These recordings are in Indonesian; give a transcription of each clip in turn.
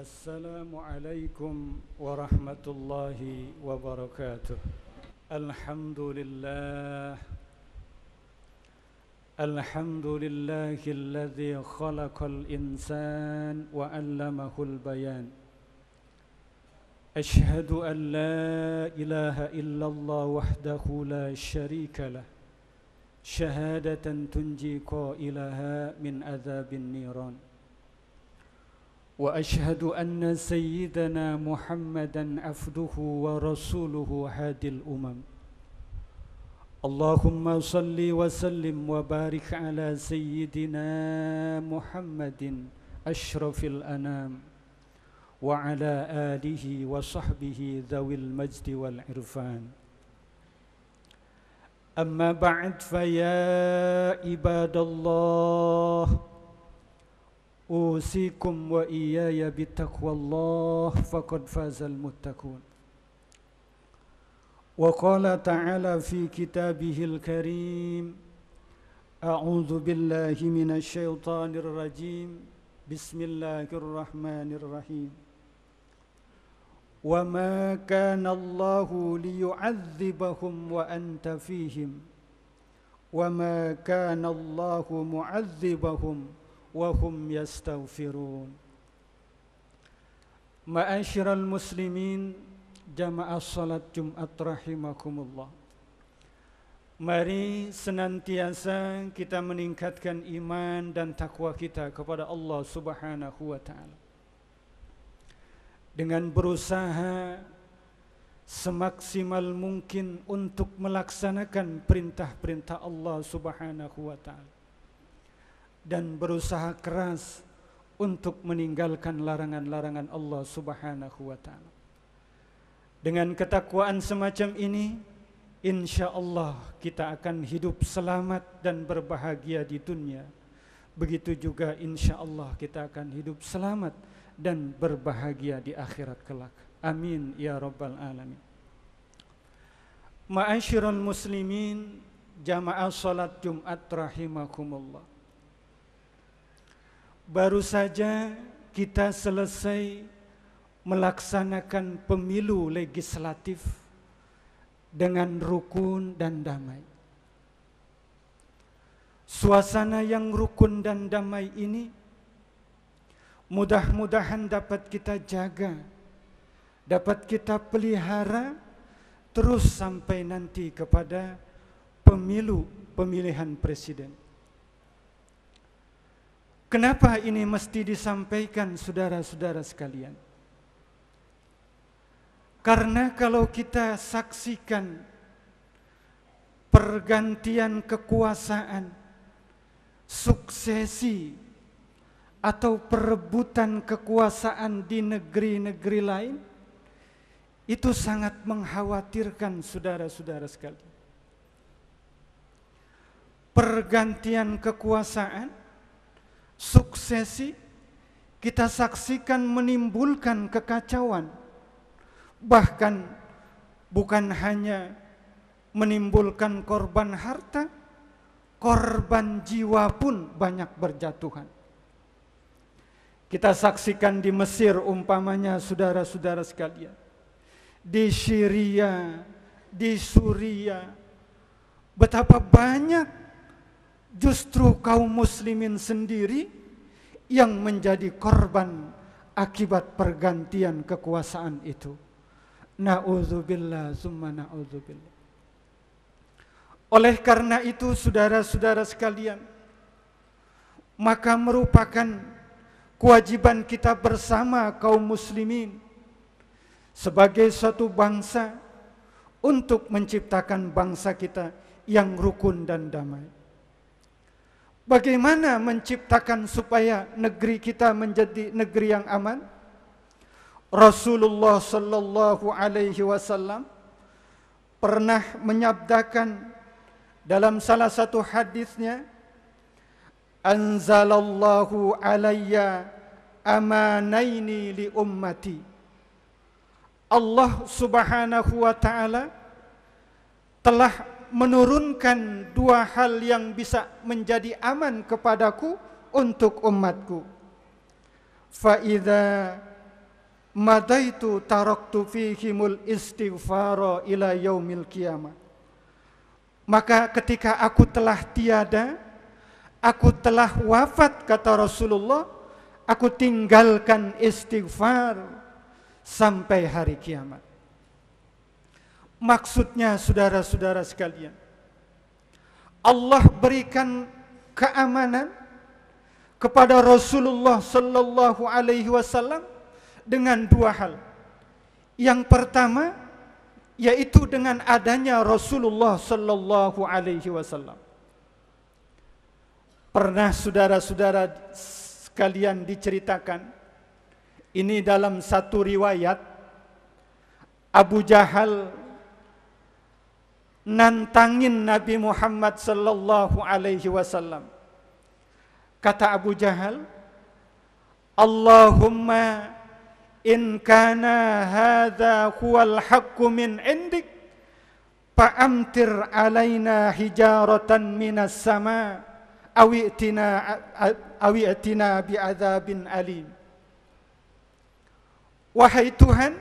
السلام عليكم ورحمة الله وبركاته الحمد لله الحمد لله الذي خلق الإنسان وعلمه البيان أشهد أن لا إله إلا الله وحده لا شريك له شهادة تنجي قائلها من عذاب النيران واشهد ان سيدنا محمدا عبده ورسوله هادي الامم اللهم صل وسلم وبارك على سيدنا محمد اشرف الانام وعلى اله وصحبه ذوي المجد والعرفان اما بعد فيا عباد الله أوصيكم وإياي بتقوى الله فقد فاز المتقون وقال تعالى في كتابه الكريم أعوذ بالله من الشيطان الرجيم بسم الله الرحمن الرحيم وما كان الله ليعذبهم وأنت فيهم وما كان الله معذبهم وهم يستغفرون معاشر المسلمين جماعة صلاة جمعة رحمكم الله Mari senantiasa kita meningkatkan iman dan takwa kita kepada Allah Subhanahu wa taala. Dengan berusaha semaksimal mungkin untuk melaksanakan perintah-perintah Allah Subhanahu wa taala dan berusaha keras untuk meninggalkan larangan-larangan Allah Subhanahu wa taala. Dengan ketakwaan semacam ini, insya Allah kita akan hidup selamat dan berbahagia di dunia. Begitu juga insya Allah kita akan hidup selamat dan berbahagia di akhirat kelak. Amin ya rabbal alamin. Ma'asyiral muslimin, jamaah salat Jumat rahimakumullah. Baru saja kita selesai melaksanakan pemilu legislatif dengan rukun dan damai. Suasana yang rukun dan damai ini mudah-mudahan dapat kita jaga, dapat kita pelihara terus sampai nanti kepada pemilu pemilihan presiden. Kenapa ini mesti disampaikan saudara-saudara sekalian? Karena kalau kita saksikan pergantian kekuasaan, suksesi atau perebutan kekuasaan di negeri-negeri lain, itu sangat mengkhawatirkan saudara-saudara sekalian. Pergantian kekuasaan suksesi kita saksikan menimbulkan kekacauan. Bahkan bukan hanya menimbulkan korban harta, korban jiwa pun banyak berjatuhan. Kita saksikan di Mesir umpamanya saudara-saudara sekalian. Di Syria, di Suria, betapa banyak justru kaum muslimin sendiri yang menjadi korban akibat pergantian kekuasaan itu. Na'udzubillah summa na'udzubillah. Oleh karena itu saudara-saudara sekalian, maka merupakan kewajiban kita bersama kaum muslimin sebagai suatu bangsa untuk menciptakan bangsa kita yang rukun dan damai. Bagaimana menciptakan supaya negeri kita menjadi negeri yang aman? Rasulullah sallallahu alaihi wasallam pernah menyabdakan dalam salah satu hadisnya Anzalallahu alayya amanaini li ummati Allah Subhanahu wa taala telah menurunkan dua hal yang bisa menjadi aman kepadaku untuk umatku. Fa'idha madaitu taraktu fihimul istighfara ila yaumil qiyamah. Maka ketika aku telah tiada, aku telah wafat kata Rasulullah, aku tinggalkan istighfar sampai hari kiamat. Maksudnya saudara-saudara sekalian, Allah berikan keamanan kepada Rasulullah sallallahu alaihi wasallam dengan dua hal. Yang pertama yaitu dengan adanya Rasulullah sallallahu alaihi wasallam. Pernah saudara-saudara sekalian diceritakan ini dalam satu riwayat Abu Jahal nantangin Nabi Muhammad sallallahu alaihi wasallam. Kata Abu Jahal, Allahumma in kana hadha huwal haqqu min indik fa'amtir alaina hijaratan minas sama awi'tina awi'tina bi'adzabin alim. Wahai Tuhan,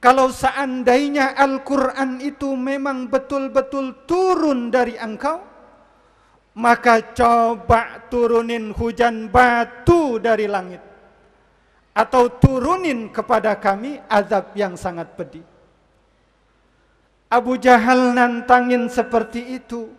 kalau seandainya Al-Quran itu memang betul-betul turun dari engkau, maka coba turunin hujan batu dari langit. Atau turunin kepada kami azab yang sangat pedih. Abu Jahal nantangin seperti itu.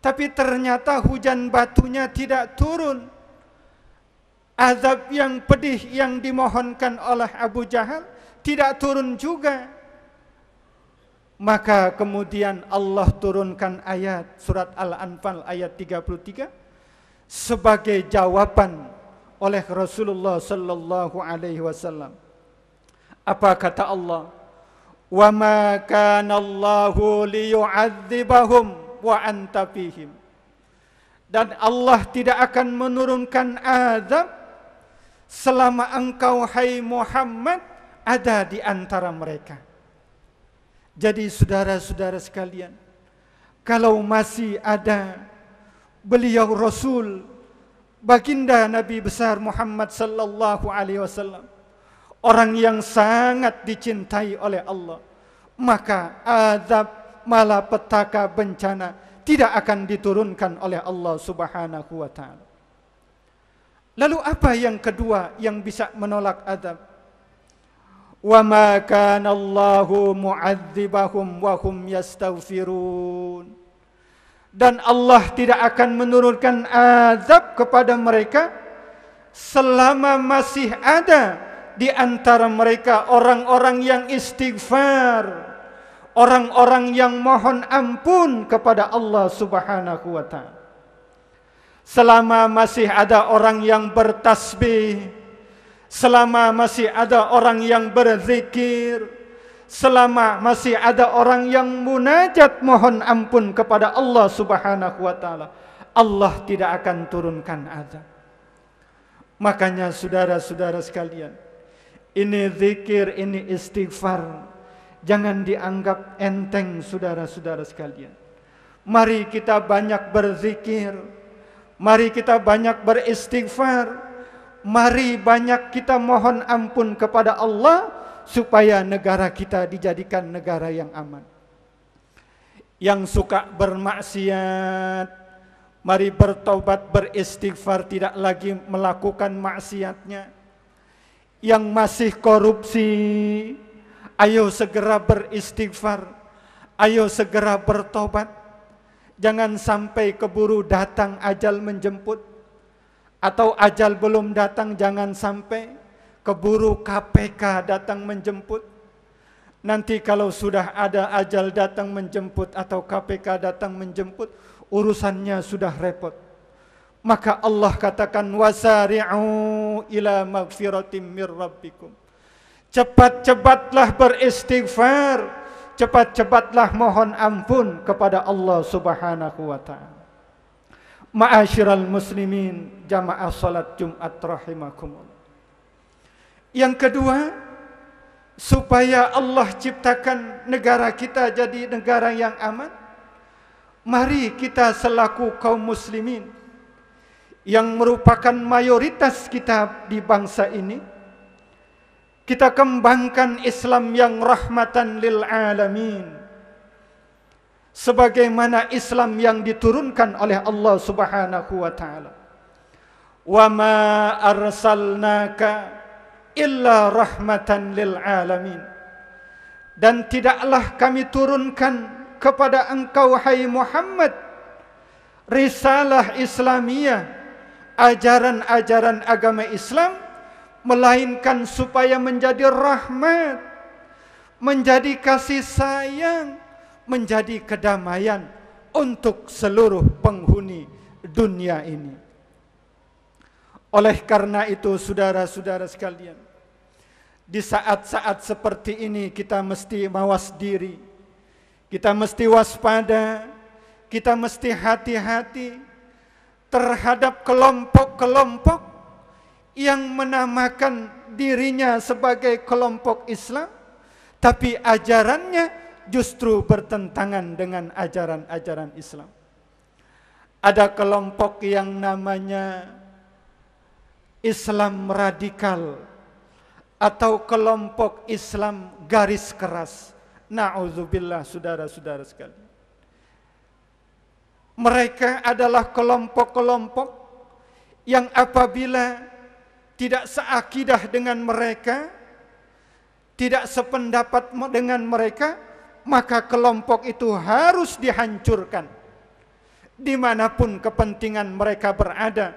Tapi ternyata hujan batunya tidak turun. Azab yang pedih yang dimohonkan oleh Abu Jahal tidak turun juga. Maka kemudian Allah turunkan ayat surat Al-Anfal ayat 33 sebagai jawaban oleh Rasulullah sallallahu alaihi wasallam. Apa kata Allah? Wa ma kana Allahu liyu'adzibahum wa anta fihim. Dan Allah tidak akan menurunkan azab selama engkau hai Muhammad ada di antara mereka. Jadi saudara-saudara sekalian, kalau masih ada beliau Rasul baginda Nabi besar Muhammad sallallahu alaihi wasallam orang yang sangat dicintai oleh Allah maka azab malapetaka bencana tidak akan diturunkan oleh Allah Subhanahu wa taala. Lalu apa yang kedua yang bisa menolak azab? وما Allahu muadzibahum معذبهم وهم يستغفرون dan Allah tidak akan menurunkan azab kepada mereka selama masih ada di antara mereka orang-orang yang istighfar orang-orang yang mohon ampun kepada Allah Subhanahu wa taala selama masih ada orang yang bertasbih selama masih ada orang yang berzikir, selama masih ada orang yang munajat mohon ampun kepada Allah Subhanahu wa taala, Allah tidak akan turunkan azab. Makanya saudara-saudara sekalian, ini zikir, ini istighfar jangan dianggap enteng saudara-saudara sekalian. Mari kita banyak berzikir, mari kita banyak beristighfar mari banyak kita mohon ampun kepada Allah supaya negara kita dijadikan negara yang aman. Yang suka bermaksiat, mari bertobat, beristighfar, tidak lagi melakukan maksiatnya. Yang masih korupsi, ayo segera beristighfar, ayo segera bertobat. Jangan sampai keburu datang ajal menjemput atau ajal belum datang jangan sampai keburu KPK datang menjemput. Nanti kalau sudah ada ajal datang menjemput atau KPK datang menjemput, urusannya sudah repot. Maka Allah katakan wasari'u ila magfiratim mir rabbikum. Cepat-cepatlah beristighfar, cepat-cepatlah mohon ampun kepada Allah Subhanahu wa taala. Ma'asyiral muslimin jamaah salat Jumat rahimakumullah. Yang kedua, supaya Allah ciptakan negara kita jadi negara yang aman, mari kita selaku kaum muslimin yang merupakan mayoritas kita di bangsa ini, kita kembangkan Islam yang rahmatan lil alamin sebagaimana Islam yang diturunkan oleh Allah Subhanahu wa taala. Wa ma arsalnaka illa rahmatan lil alamin. Dan tidaklah kami turunkan kepada engkau hai Muhammad risalah Islamiah, ajaran-ajaran agama Islam melainkan supaya menjadi rahmat, menjadi kasih sayang menjadi kedamaian untuk seluruh penghuni dunia ini. Oleh karena itu, saudara-saudara sekalian, di saat-saat seperti ini kita mesti mawas diri, kita mesti waspada, kita mesti hati-hati terhadap kelompok-kelompok yang menamakan dirinya sebagai kelompok Islam, tapi ajarannya justru bertentangan dengan ajaran-ajaran Islam. Ada kelompok yang namanya Islam radikal atau kelompok Islam garis keras. Nauzubillah saudara-saudara sekalian. Mereka adalah kelompok-kelompok yang apabila tidak seakidah dengan mereka, tidak sependapat dengan mereka, maka kelompok itu harus dihancurkan. Dimanapun kepentingan mereka berada,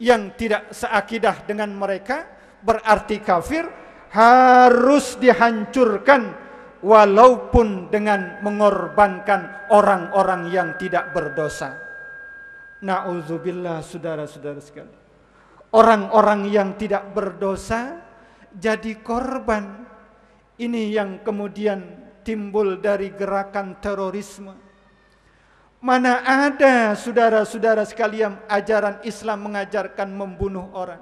yang tidak seakidah dengan mereka berarti kafir harus dihancurkan walaupun dengan mengorbankan orang-orang yang tidak berdosa. Nauzubillah saudara-saudara sekalian. Orang-orang yang tidak berdosa jadi korban. Ini yang kemudian timbul dari gerakan terorisme. Mana ada saudara-saudara sekalian ajaran Islam mengajarkan membunuh orang.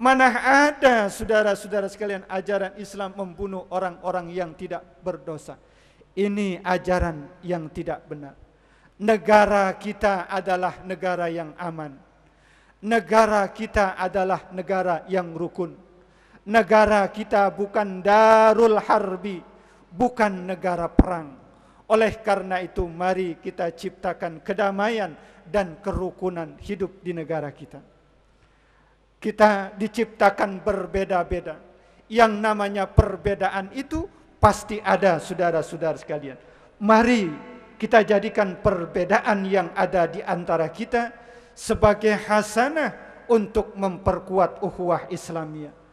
Mana ada saudara-saudara sekalian ajaran Islam membunuh orang-orang yang tidak berdosa. Ini ajaran yang tidak benar. Negara kita adalah negara yang aman. Negara kita adalah negara yang rukun. Negara kita bukan darul harbi bukan negara perang. Oleh karena itu mari kita ciptakan kedamaian dan kerukunan hidup di negara kita. Kita diciptakan berbeda-beda. Yang namanya perbedaan itu pasti ada saudara-saudara sekalian. Mari kita jadikan perbedaan yang ada di antara kita sebagai hasanah untuk memperkuat ukhuwah Islamiyah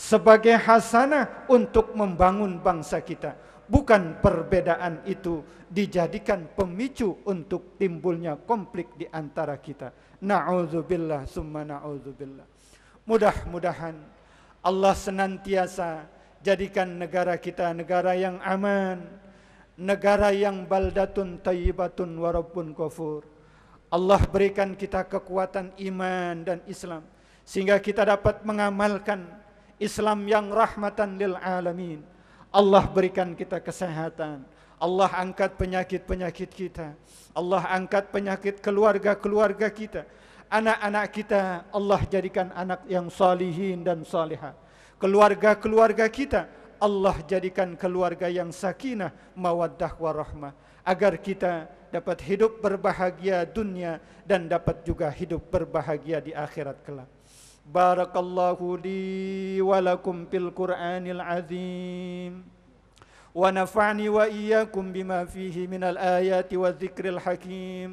sebagai hasanah untuk membangun bangsa kita. Bukan perbedaan itu dijadikan pemicu untuk timbulnya konflik di antara kita. Na'udzubillah summa na'udzubillah. Mudah-mudahan Allah senantiasa jadikan negara kita negara yang aman, negara yang baldatun tayyibatun wa kafur. Allah berikan kita kekuatan iman dan Islam sehingga kita dapat mengamalkan Islam yang rahmatan lil alamin. Allah berikan kita kesehatan. Allah angkat penyakit-penyakit kita. Allah angkat penyakit keluarga-keluarga kita. Anak-anak kita Allah jadikan anak yang salihin dan salihah. Keluarga-keluarga kita Allah jadikan keluarga yang sakinah, mawaddah warahmah agar kita dapat hidup berbahagia dunia dan dapat juga hidup berbahagia di akhirat kelak. بارك الله لي ولكم في القرآن العظيم ونفعني وإياكم بما فيه من الآيات والذكر الحكيم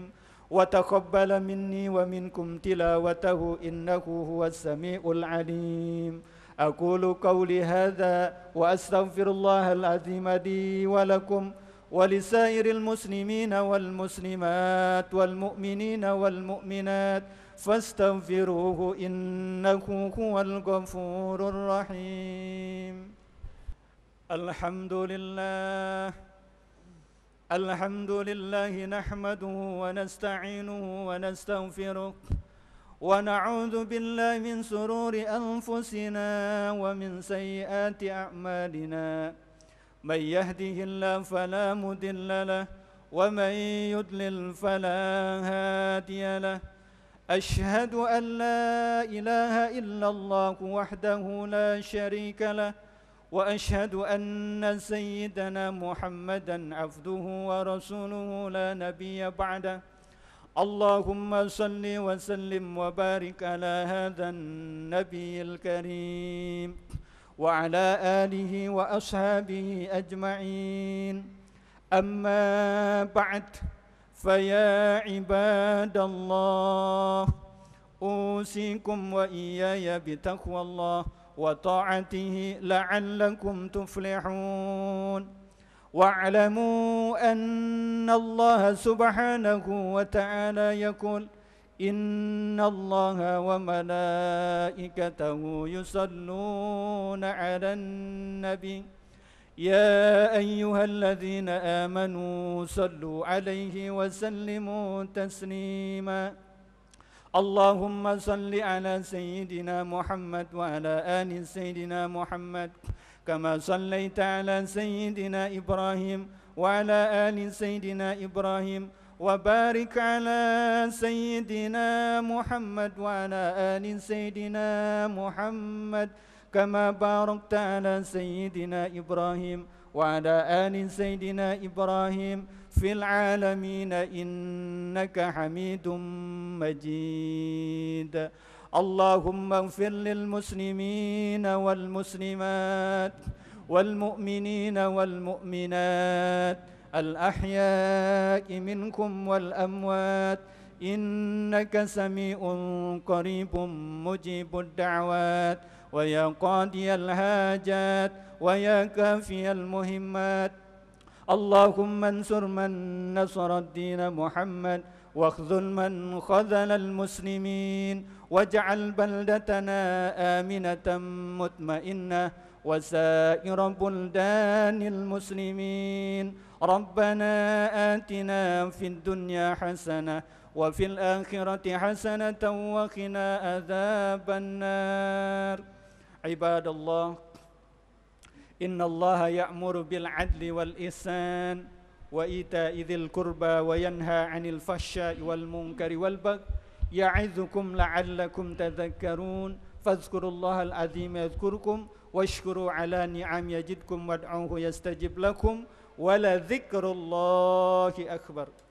وتقبل مني ومنكم تلاوته إنه هو السميع العليم أقول قولي هذا وأستغفر الله العظيم لي ولكم ولسائر المسلمين والمسلمات والمؤمنين والمؤمنات فاستغفروه إنه هو الغفور الرحيم الحمد لله الحمد لله نحمده ونستعينه ونستغفره ونعوذ بالله من سرور أنفسنا ومن سيئات أعمالنا من يهده الله فلا مضل له ومن يضلل فلا هادي له أشهد أن لا إله إلا الله وحده لا شريك له وأشهد أن سيدنا محمدا عبده ورسوله لا نبي بعده اللهم صل وسلم وبارك على هذا النبي الكريم وعلى آله وأصحابه أجمعين أما بعد فيا عباد الله أوصيكم وإياي بتقوى الله وطاعته لعلكم تفلحون واعلموا أن الله سبحانه وتعالى يقول إن الله وملائكته يصلون على النبي يا أيها الذين آمنوا صلوا عليه وسلموا تسليما اللهم صل على سيدنا محمد وعلى آل سيدنا محمد كما صليت على سيدنا إبراهيم وعلى آل سيدنا إبراهيم وبارك على سيدنا محمد وعلى آل سيدنا محمد كما باركت على سيدنا إبراهيم وعلى آل سيدنا إبراهيم في العالمين إنك حميد مجيد اللهم اغفر للمسلمين والمسلمات والمؤمنين والمؤمنات الأحياء منكم والأموات إنك سميع قريب مجيب الدعوات ويا قاضي الحاجات ويا كافي المهمات اللهم انصر من نصر الدين محمد واخذل من خذل المسلمين واجعل بلدتنا آمنة مطمئنة وسائر بلدان المسلمين ربنا آتنا في الدنيا حسنة وفي الآخرة حسنة وقنا عذاب النار عباد الله إن الله يأمر بالعدل والإحسان وإيتاء ذي القربى وينهى عن الفحشاء والمنكر والبغي يعظكم لعلكم تذكرون فاذكروا الله العظيم يذكركم واشكروا على نعم يجدكم وادعوه يستجب لكم ولذكر الله أكبر